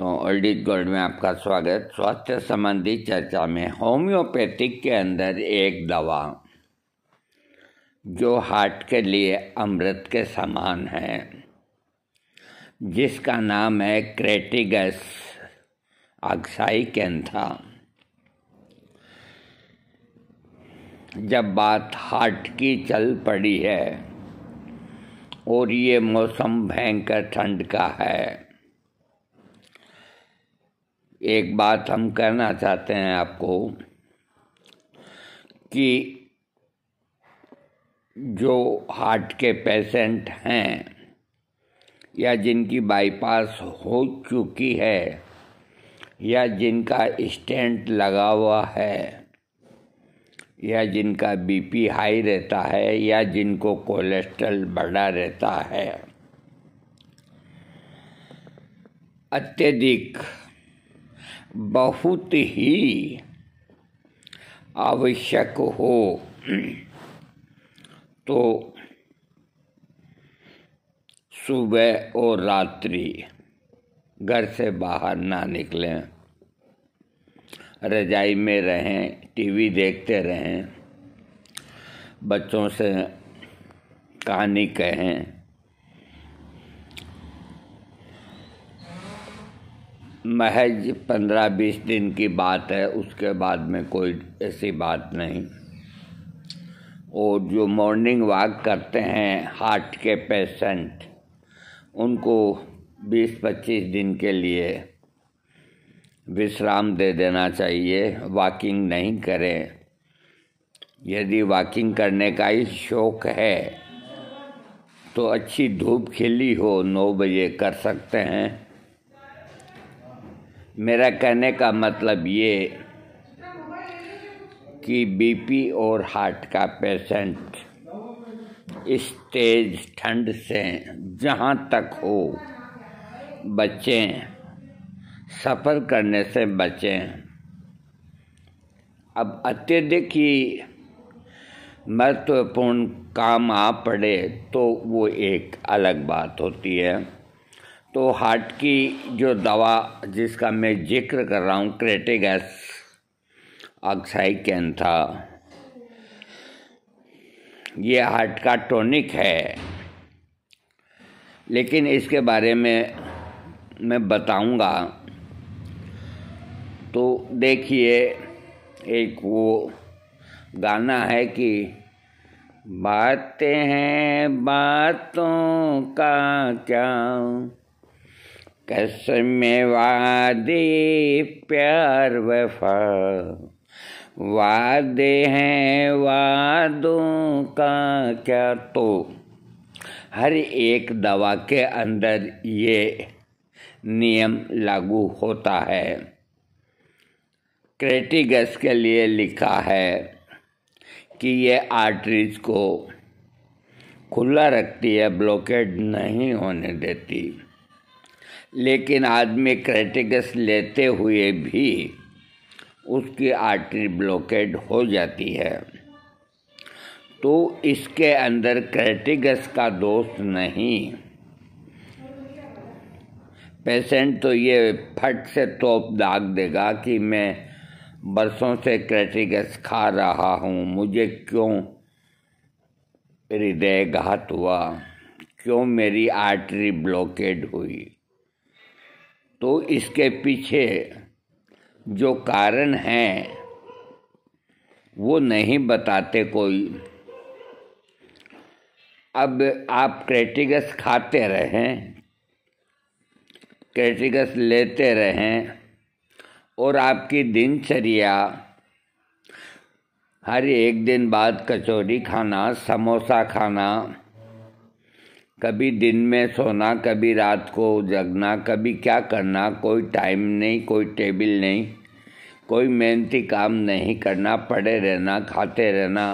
तो ओल्डिज गोल्ड में आपका स्वागत स्वास्थ्य संबंधी चर्चा में होम्योपैथिक के अंदर एक दवा जो हार्ट के लिए अमृत के समान है जिसका नाम है क्रेटिगस अक्साई कैंथा जब बात हार्ट की चल पड़ी है और ये मौसम भयंकर ठंड का है एक बात हम कहना चाहते हैं आपको कि जो हार्ट के पेशेंट हैं या जिनकी बाईपास हो चुकी है या जिनका स्टेंट लगा हुआ है या जिनका बीपी हाई रहता है या जिनको कोलेस्ट्रॉल बढ़ा रहता है अत्यधिक बहुत ही आवश्यक हो तो सुबह और रात्रि घर से बाहर ना निकलें रजाई में रहें टीवी देखते रहें बच्चों से कहानी कहें महज पंद्रह बीस दिन की बात है उसके बाद में कोई ऐसी बात नहीं और जो मॉर्निंग वॉक करते हैं हार्ट के पेशेंट उनको बीस पच्चीस दिन के लिए विश्राम दे देना चाहिए वॉकिंग नहीं करें यदि वॉकिंग करने का ही शौक है तो अच्छी धूप खिली हो नौ बजे कर सकते हैं मेरा कहने का मतलब ये कि बीपी और हार्ट का पेशेंट इस तेज ठंड से जहाँ तक हो बचें सफ़र करने से बचें अब अत्यधिक ही महत्वपूर्ण काम आ पड़े तो वो एक अलग बात होती है तो हार्ट की जो दवा जिसका मैं जिक्र कर रहा हूँ ऑक्साइड कैन था ये हार्ट का टॉनिक है लेकिन इसके बारे में मैं बताऊंगा तो देखिए एक वो गाना है कि बातें हैं बातों का क्या कसमें वादे प्यार वफा वादे हैं वादों का क्या तो हर एक दवा के अंदर ये नियम लागू होता है क्रेटिगस के लिए लिखा है कि ये आर्टरीज को खुला रखती है ब्लॉकेट नहीं होने देती लेकिन आदमी क्रेटिकस लेते हुए भी उसकी आर्टरी ब्लॉकेड हो जाती है तो इसके अंदर क्रेटिकस का दोष नहीं पेशेंट तो ये फट से तोप दाग देगा कि मैं बरसों से क्रेटिकस खा रहा हूँ मुझे क्यों हृदयघात हुआ क्यों मेरी आर्टरी ब्लॉकेड हुई तो इसके पीछे जो कारण हैं वो नहीं बताते कोई अब आप क्रेटिगस खाते रहें क्रेटिगस लेते रहें और आपकी दिनचर्या हर एक दिन बाद कचौरी खाना समोसा खाना कभी दिन में सोना कभी रात को जगना कभी क्या करना कोई टाइम नहीं कोई टेबल नहीं कोई मेहनती काम नहीं करना पड़े रहना खाते रहना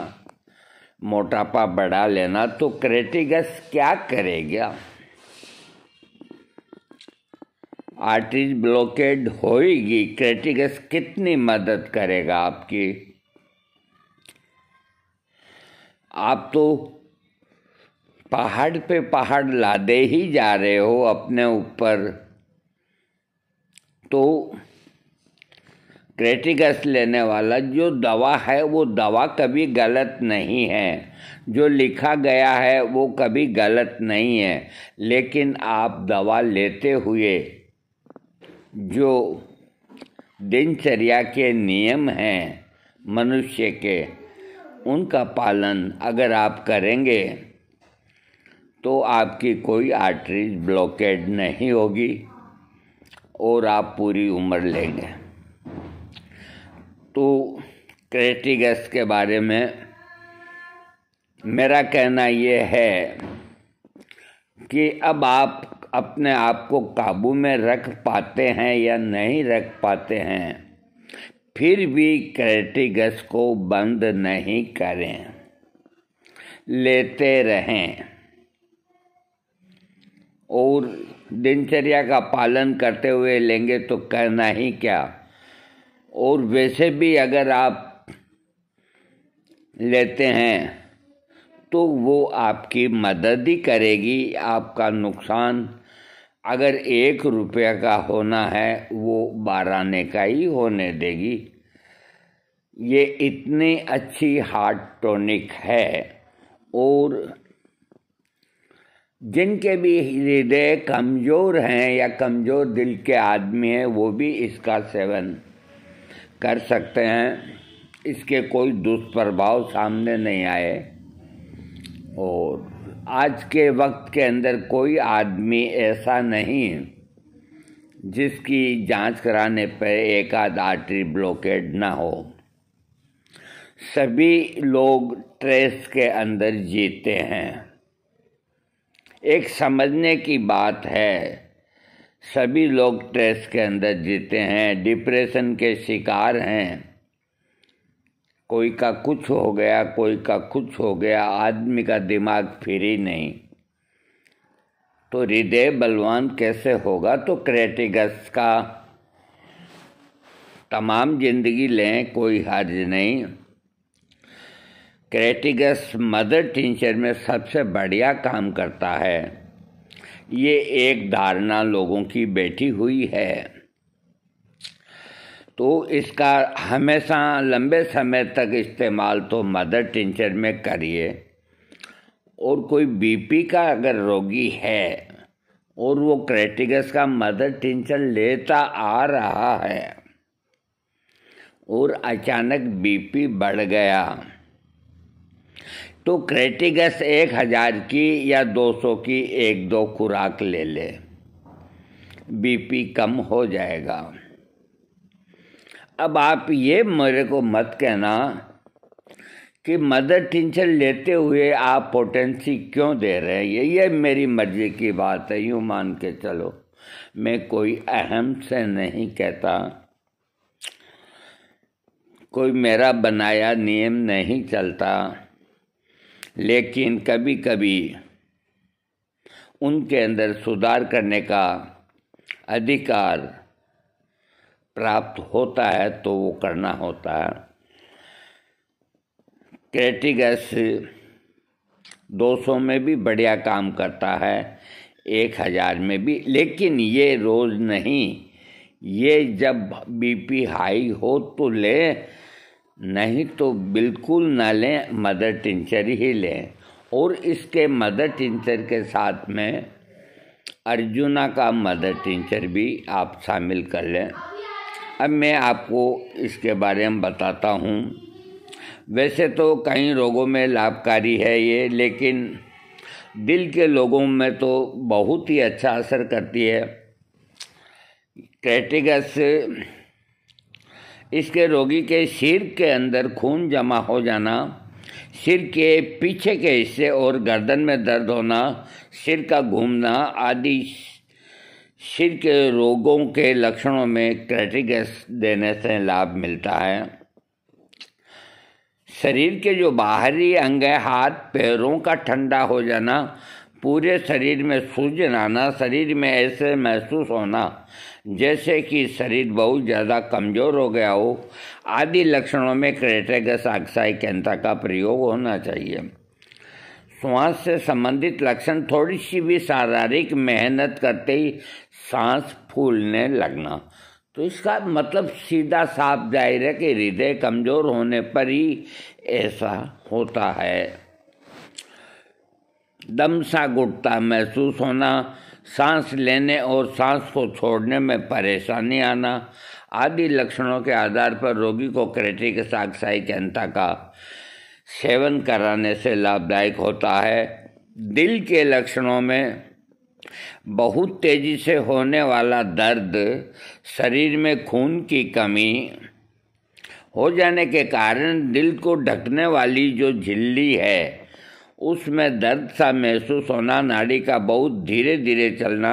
मोटापा बढ़ा लेना तो क्रेटिगस क्या करेगा आर्टिज ब्लॉकेड होएगी क्रेटिगस कितनी मदद करेगा आपकी आप तो पहाड़ पे पहाड़ लादे ही जा रहे हो अपने ऊपर तो क्रेटिकस लेने वाला जो दवा है वो दवा कभी गलत नहीं है जो लिखा गया है वो कभी गलत नहीं है लेकिन आप दवा लेते हुए जो दिनचर्या के नियम हैं मनुष्य के उनका पालन अगर आप करेंगे तो आपकी कोई आर्टरीज ब्लॉकेड नहीं होगी और आप पूरी उम्र लेंगे तो क्रेटिगस के बारे में मेरा कहना ये है कि अब आप अपने आप को काबू में रख पाते हैं या नहीं रख पाते हैं फिर भी क्रेटिगस को बंद नहीं करें लेते रहें और दिनचर्या का पालन करते हुए लेंगे तो करना ही क्या और वैसे भी अगर आप लेते हैं तो वो आपकी मदद ही करेगी आपका नुकसान अगर एक रुपया का होना है वो बाराने आने का ही होने देगी ये इतनी अच्छी हार्ट टॉनिक है और जिनके भी हृदय कमज़ोर हैं या कमज़ोर दिल के आदमी हैं वो भी इसका सेवन कर सकते हैं इसके कोई दुष्प्रभाव सामने नहीं आए और आज के वक्त के अंदर कोई आदमी ऐसा नहीं जिसकी जांच कराने पर एक आध आर्टरी ब्लॉकेड ना हो सभी लोग ट्रेस के अंदर जीते हैं एक समझने की बात है सभी लोग स्ट्रेस के अंदर जीते हैं डिप्रेशन के शिकार हैं कोई का कुछ हो गया कोई का कुछ हो गया आदमी का दिमाग फिर ही नहीं तो हृदय बलवान कैसे होगा तो क्रेटिगस का तमाम जिंदगी लें कोई हर्ज नहीं क्रेटिगस मदर टीचर में सबसे बढ़िया काम करता है ये एक धारणा लोगों की बैठी हुई है तो इसका हमेशा लंबे समय तक इस्तेमाल तो मदर टीचर में करिए और कोई बीपी का अगर रोगी है और वो क्रेटिगस का मदर टिंचर लेता आ रहा है और अचानक बीपी बढ़ गया तो क्रेटिगस एक हज़ार की या दो सौ की एक दो खुराक ले ले बीपी कम हो जाएगा अब आप ये मेरे को मत कहना कि मदर टिंचर लेते हुए आप पोटेंसी क्यों दे रहे हैं ये ये मेरी मर्जी की बात है यूँ मान के चलो मैं कोई अहम से नहीं कहता कोई मेरा बनाया नियम नहीं चलता लेकिन कभी कभी उनके अंदर सुधार करने का अधिकार प्राप्त होता है तो वो करना होता है क्रेटिगस 200 में भी बढ़िया काम करता है एक हज़ार में भी लेकिन ये रोज़ नहीं ये जब बीपी हाई हो तो ले नहीं तो बिल्कुल न लें मदर टिंचर ही लें और इसके मदर टिंचर के साथ में अर्जुना का मदर टिंचर भी आप शामिल कर लें अब मैं आपको इसके बारे में बताता हूँ वैसे तो कई रोगों में लाभकारी है ये लेकिन दिल के लोगों में तो बहुत ही अच्छा असर करती है क्रेटिगस इसके रोगी के सिर के अंदर खून जमा हो जाना सिर के पीछे के हिस्से और गर्दन में दर्द होना सिर का घूमना आदि सिर के रोगों के लक्षणों में क्रेटिगस देने से लाभ मिलता है शरीर के जो बाहरी अंग है हाथ पैरों का ठंडा हो जाना पूरे शरीर में सूजन आना शरीर में ऐसे महसूस होना जैसे कि शरीर बहुत ज़्यादा कमज़ोर हो गया हो आदि लक्षणों में क्रेटेगस आक्साई कैंता का प्रयोग होना चाहिए श्वास से संबंधित लक्षण थोड़ी सी भी शारीरिक मेहनत करते ही सांस फूलने लगना तो इसका मतलब सीधा साफ जाहिर है कि हृदय कमज़ोर होने पर ही ऐसा होता है दम सा घुटता महसूस होना सांस लेने और सांस को छोड़ने में परेशानी आना आदि लक्षणों के आधार पर रोगी को क्रेटिक के साक्साई जनता का सेवन कराने से लाभदायक होता है दिल के लक्षणों में बहुत तेज़ी से होने वाला दर्द शरीर में खून की कमी हो जाने के कारण दिल को ढकने वाली जो झिल्ली है उसमें दर्द सा महसूस होना नाड़ी का बहुत धीरे धीरे चलना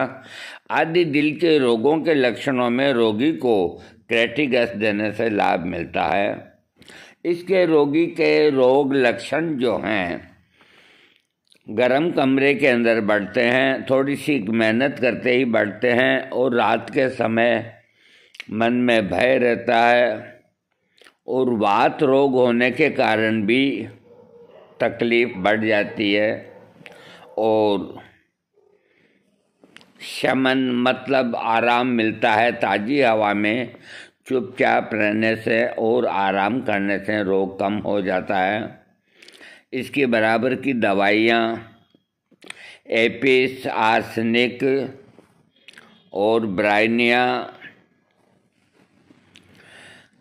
आदि दिल के रोगों के लक्षणों में रोगी को क्रेटिगस देने से लाभ मिलता है इसके रोगी के रोग लक्षण जो हैं गर्म कमरे के अंदर बढ़ते हैं थोड़ी सी मेहनत करते ही बढ़ते हैं और रात के समय मन में भय रहता है और वात रोग होने के कारण भी तकलीफ बढ़ जाती है और शमन मतलब आराम मिलता है ताज़ी हवा में चुपचाप रहने से और आराम करने से रोग कम हो जाता है इसके बराबर की दवाइयाँ एपिस आर्सनिक और ब्राइनिया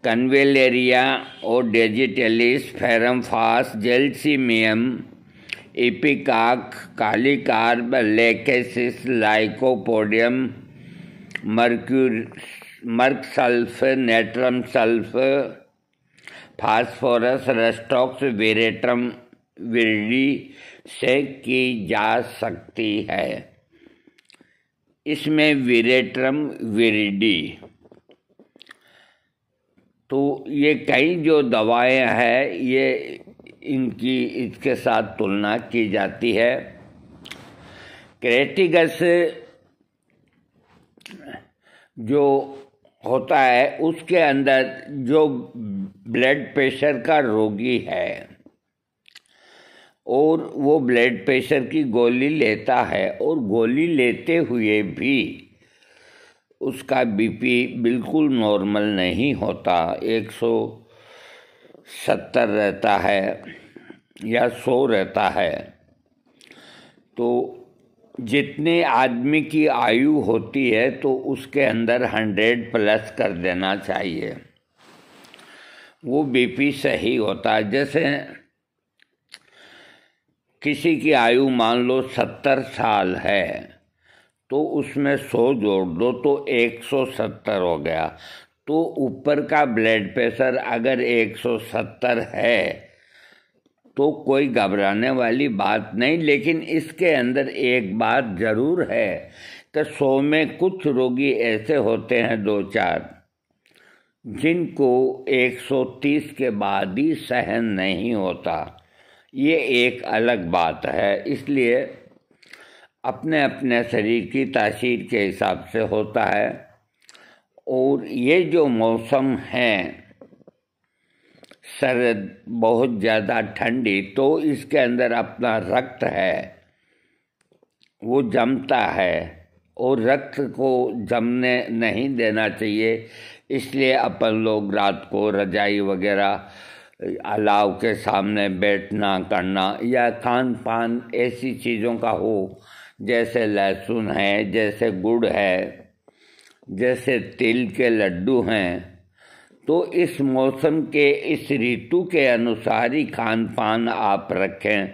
कन्वेलेरिया और digitalis ferrum phos gelsemium ipecac carb lachesis lycopodium mercur merc sulph natrum sulph phosphorus rhus tox veratrum viride से की जा सकती है इसमें विरेट्रम विरडी तो ये कई जो दवाएं हैं ये इनकी इसके साथ तुलना की जाती है क्रेटिगस जो होता है उसके अंदर जो ब्लड प्रेशर का रोगी है और वो ब्लड प्रेशर की गोली लेता है और गोली लेते हुए भी उसका बीपी बिल्कुल नॉर्मल नहीं होता 170 रहता है या 100 रहता है तो जितने आदमी की आयु होती है तो उसके अंदर 100 प्लस कर देना चाहिए वो बीपी सही होता है जैसे किसी की आयु मान लो सत्तर साल है तो उसमें सौ जोड़ दो तो एक सौ सत्तर हो गया तो ऊपर का ब्लड प्रेशर अगर एक सौ सत्तर है तो कोई घबराने वाली बात नहीं लेकिन इसके अंदर एक बात जरूर है कि सौ में कुछ रोगी ऐसे होते हैं दो चार जिनको 130 के बाद ही सहन नहीं होता ये एक अलग बात है इसलिए अपने अपने शरीर की तासीर के हिसाब से होता है और ये जो मौसम है सर्द बहुत ज़्यादा ठंडी तो इसके अंदर अपना रक्त है वो जमता है और रक्त को जमने नहीं देना चाहिए इसलिए अपन लोग रात को रजाई वगैरह अलाव के सामने बैठना करना या खान पान ऐसी चीज़ों का हो जैसे लहसुन है जैसे गुड़ है जैसे तिल के लड्डू हैं तो इस मौसम के इस ऋतु के अनुसार ही खान पान आप रखें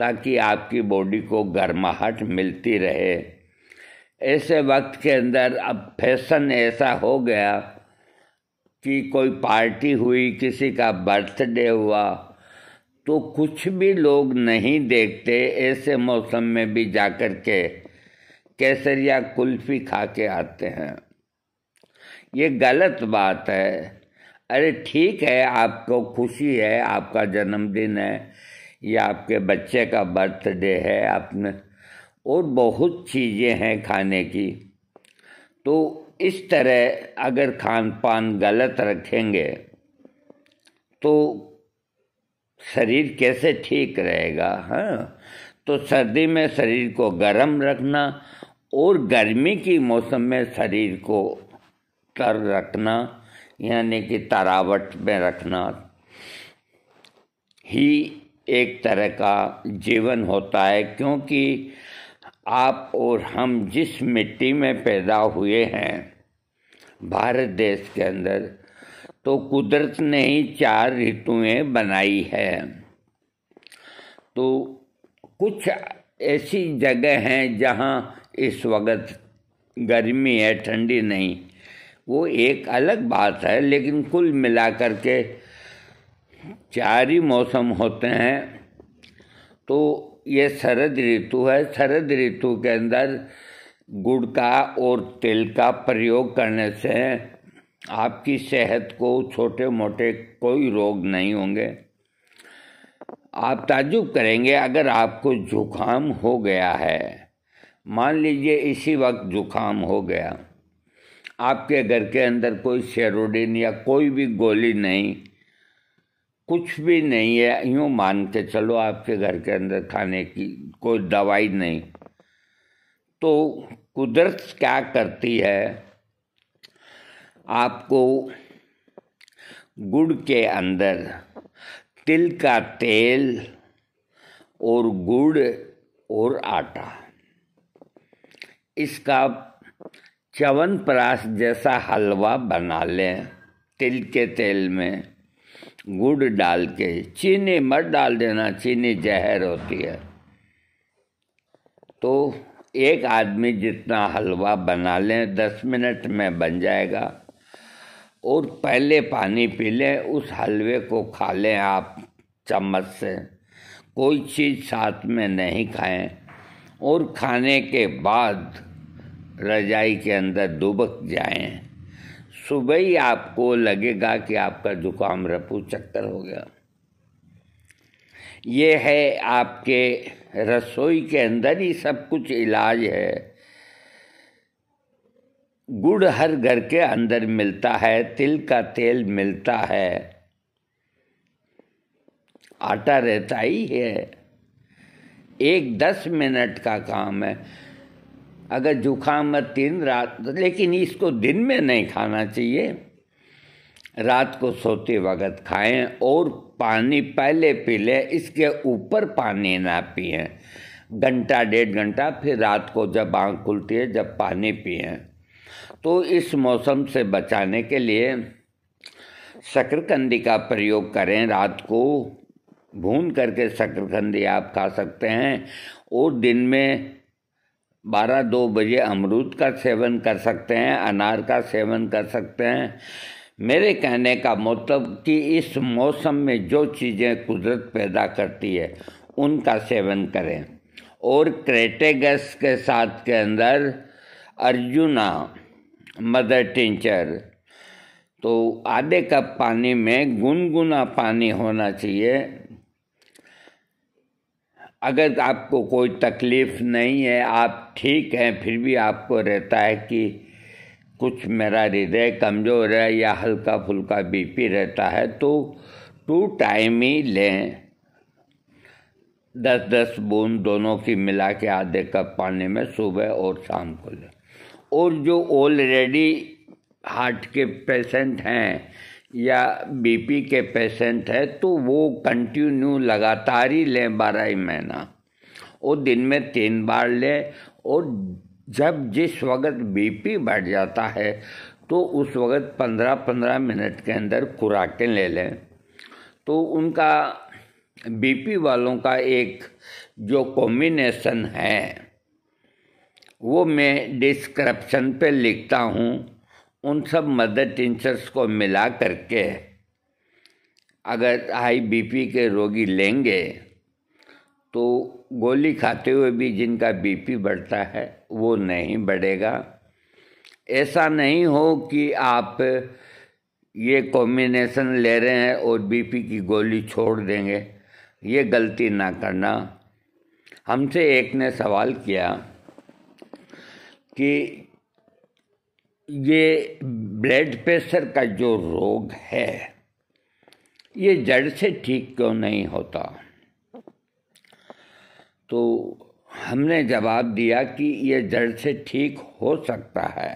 ताकि आपकी बॉडी को गर्माहट मिलती रहे ऐसे वक्त के अंदर अब फैशन ऐसा हो गया कि कोई पार्टी हुई किसी का बर्थडे हुआ तो कुछ भी लोग नहीं देखते ऐसे मौसम में भी जाकर के केसर या कुल्फी खा के आते हैं ये गलत बात है अरे ठीक है आपको खुशी है आपका जन्मदिन है या आपके बच्चे का बर्थडे है आपने और बहुत चीज़ें हैं खाने की तो इस तरह अगर खान पान गलत रखेंगे तो शरीर कैसे ठीक रहेगा हाँ तो सर्दी में शरीर को गर्म रखना और गर्मी की मौसम में शरीर को तर रखना यानी कि तरावट में रखना ही एक तरह का जीवन होता है क्योंकि आप और हम जिस मिट्टी में पैदा हुए हैं भारत देश के अंदर तो कुदरत ने ही चार ऋतुएं बनाई है तो कुछ ऐसी जगह हैं जहाँ इस वक्त गर्मी है ठंडी नहीं वो एक अलग बात है लेकिन कुल मिलाकर के चार ही मौसम होते हैं तो ये शरद ऋतु है शरद ऋतु के अंदर गुड़ का और तेल का प्रयोग करने से आपकी सेहत को छोटे मोटे कोई रोग नहीं होंगे आप ताजुब करेंगे अगर आपको जुखाम हो गया है मान लीजिए इसी वक्त जुखाम हो गया आपके घर के अंदर कोई सेरोडिन या कोई भी गोली नहीं कुछ भी नहीं है यूँ मान के चलो आपके घर के अंदर खाने की कोई दवाई नहीं तो कुदरत क्या करती है आपको गुड़ के अंदर तिल का तेल और गुड़ और आटा इसका चवन प्राश जैसा हलवा बना लें तिल के तेल में गुड़ डाल के चीनी मत डाल देना चीनी जहर होती है तो एक आदमी जितना हलवा बना लें दस मिनट में बन जाएगा और पहले पानी पी लें उस हलवे को खा लें आप चम्मच से कोई चीज़ साथ में नहीं खाएं और खाने के बाद रजाई के अंदर दुबक जाएं सुबह ही आपको लगेगा कि आपका जुकाम रपू चक्कर हो गया ये है आपके रसोई के अंदर ही सब कुछ इलाज है गुड़ हर घर के अंदर मिलता है तिल का तेल मिलता है आटा रहता ही है एक दस मिनट का काम है अगर जुकाम है तीन रात लेकिन इसको दिन में नहीं खाना चाहिए रात को सोते वक्त खाएं और पानी पहले पी लें इसके ऊपर पानी ना पिए घंटा डेढ़ घंटा फिर रात को जब आँख खुलती है जब पानी पिए तो इस मौसम से बचाने के लिए शकरकंदी का प्रयोग करें रात को भून करके शकरकंदी आप खा सकते हैं और दिन में बारह दो बजे अमरूद का सेवन कर सकते हैं अनार का सेवन कर सकते हैं मेरे कहने का मतलब कि इस मौसम में जो चीज़ें कुदरत पैदा करती है उनका सेवन करें और क्रेटेगस के साथ के अंदर अर्जुना मदर टेंचर तो आधे कप पानी में गुनगुना पानी होना चाहिए अगर आपको कोई तकलीफ़ नहीं है आप ठीक हैं फिर भी आपको रहता है कि कुछ मेरा हृदय कमज़ोर है या हल्का फुल्का बीपी रहता है तो टू टाइम ही लें दस दस बूंद दोनों की मिला के आधे कप पानी में सुबह और शाम को लें और जो ऑलरेडी हार्ट के पेशेंट हैं या बीपी के पेशेंट हैं तो वो कंटिन्यू लगातार ही लें बारह ही महीना और दिन में तीन बार लें और जब जिस वक्त बीपी बढ़ जाता है तो उस वक्त पंद्रह पंद्रह मिनट के अंदर खुराकें ले लें तो उनका बीपी वालों का एक जो कॉम्बिनेशन है वो मैं डिस्क्रिप्शन पे लिखता हूँ उन सब मदर टीचर्स को मिला करके अगर हाई बीपी के रोगी लेंगे तो गोली खाते हुए भी जिनका बीपी बढ़ता है वो नहीं बढ़ेगा ऐसा नहीं हो कि आप ये कॉम्बिनेशन ले रहे हैं और बीपी की गोली छोड़ देंगे ये गलती ना करना हमसे एक ने सवाल किया कि ये ब्लड प्रेशर का जो रोग है ये जड़ से ठीक क्यों नहीं होता तो हमने जवाब दिया कि ये जड़ से ठीक हो सकता है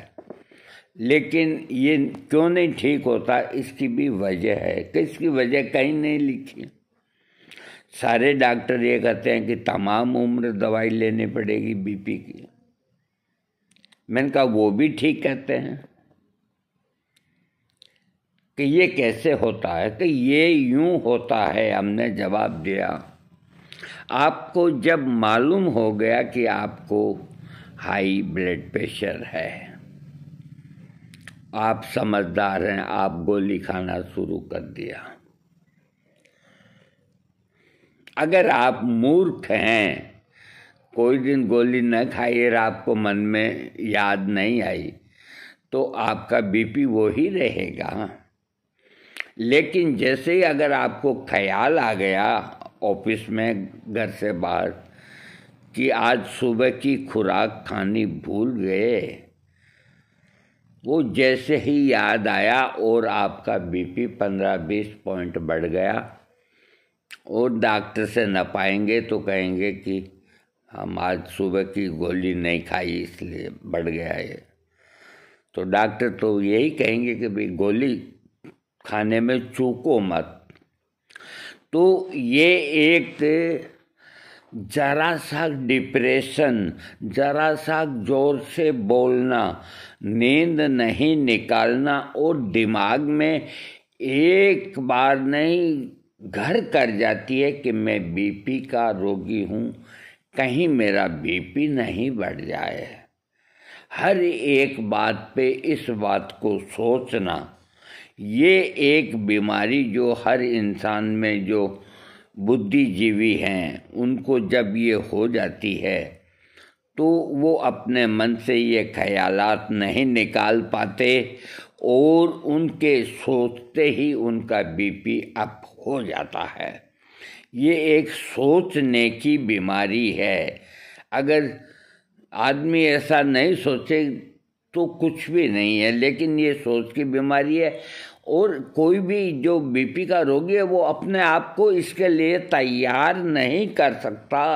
लेकिन ये क्यों नहीं ठीक होता इसकी भी वजह है किसकी वजह कहीं नहीं लिखी सारे डॉक्टर ये कहते हैं कि तमाम उम्र दवाई लेनी पड़ेगी बीपी की मैंने कहा वो भी ठीक कहते हैं कि ये कैसे होता है कि ये यूं होता है हमने जवाब दिया आपको जब मालूम हो गया कि आपको हाई ब्लड प्रेशर है आप समझदार हैं आप गोली खाना शुरू कर दिया अगर आप मूर्ख हैं कोई दिन गोली न खाई और आपको मन में याद नहीं आई तो आपका बीपी वो ही रहेगा लेकिन जैसे ही अगर आपको ख्याल आ गया ऑफिस में घर से बाहर कि आज सुबह की खुराक खानी भूल गए वो जैसे ही याद आया और आपका बीपी पंद्रह बीस पॉइंट बढ़ गया और डॉक्टर से न पाएंगे तो कहेंगे कि हम आज सुबह की गोली नहीं खाई इसलिए बढ़ गया है तो डॉक्टर तो यही कहेंगे कि भाई गोली खाने में चूको मत तो ये एक जरा सा डिप्रेशन जरा सा जोर से बोलना नींद नहीं निकालना और दिमाग में एक बार नहीं घर कर जाती है कि मैं बीपी का रोगी हूँ कहीं मेरा बीपी नहीं बढ़ जाए हर एक बात पे इस बात को सोचना ये एक बीमारी जो हर इंसान में जो बुद्धिजीवी हैं उनको जब ये हो जाती है तो वो अपने मन से ये ख्यालात नहीं निकाल पाते और उनके सोचते ही उनका बीपी अप हो जाता है ये एक सोचने की बीमारी है अगर आदमी ऐसा नहीं सोचे तो कुछ भी नहीं है लेकिन ये सोच की बीमारी है और कोई भी जो बीपी का रोगी है वो अपने आप को इसके लिए तैयार नहीं कर सकता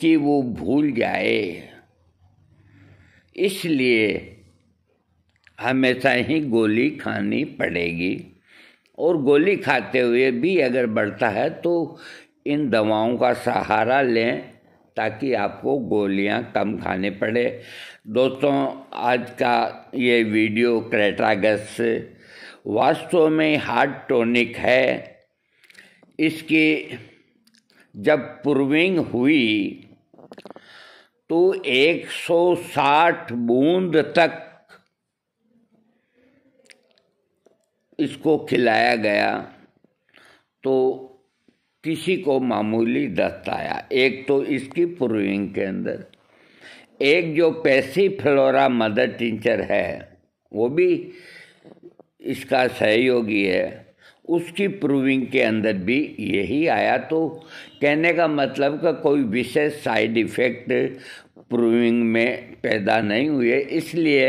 कि वो भूल जाए इसलिए हमेशा ही गोली खानी पड़ेगी और गोली खाते हुए भी अगर बढ़ता है तो इन दवाओं का सहारा लें ताकि आपको गोलियां कम खाने पड़े दोस्तों आज का ये वीडियो क्रेटागस वास्तव में हार्ट टोनिक है इसकी जब प्रूविंग हुई तो 160 बूंद तक इसको खिलाया गया तो किसी को मामूली दस्त आया एक तो इसकी प्रूविंग के अंदर एक जो पैसी फ्लोरा मदर टीचर है वो भी इसका सहयोगी है उसकी प्रूविंग के अंदर भी यही आया तो कहने का मतलब का कोई विशेष साइड इफेक्ट प्रूविंग में पैदा नहीं हुए इसलिए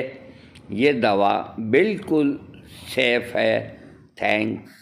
ये दवा बिल्कुल safe. Uh, thanks.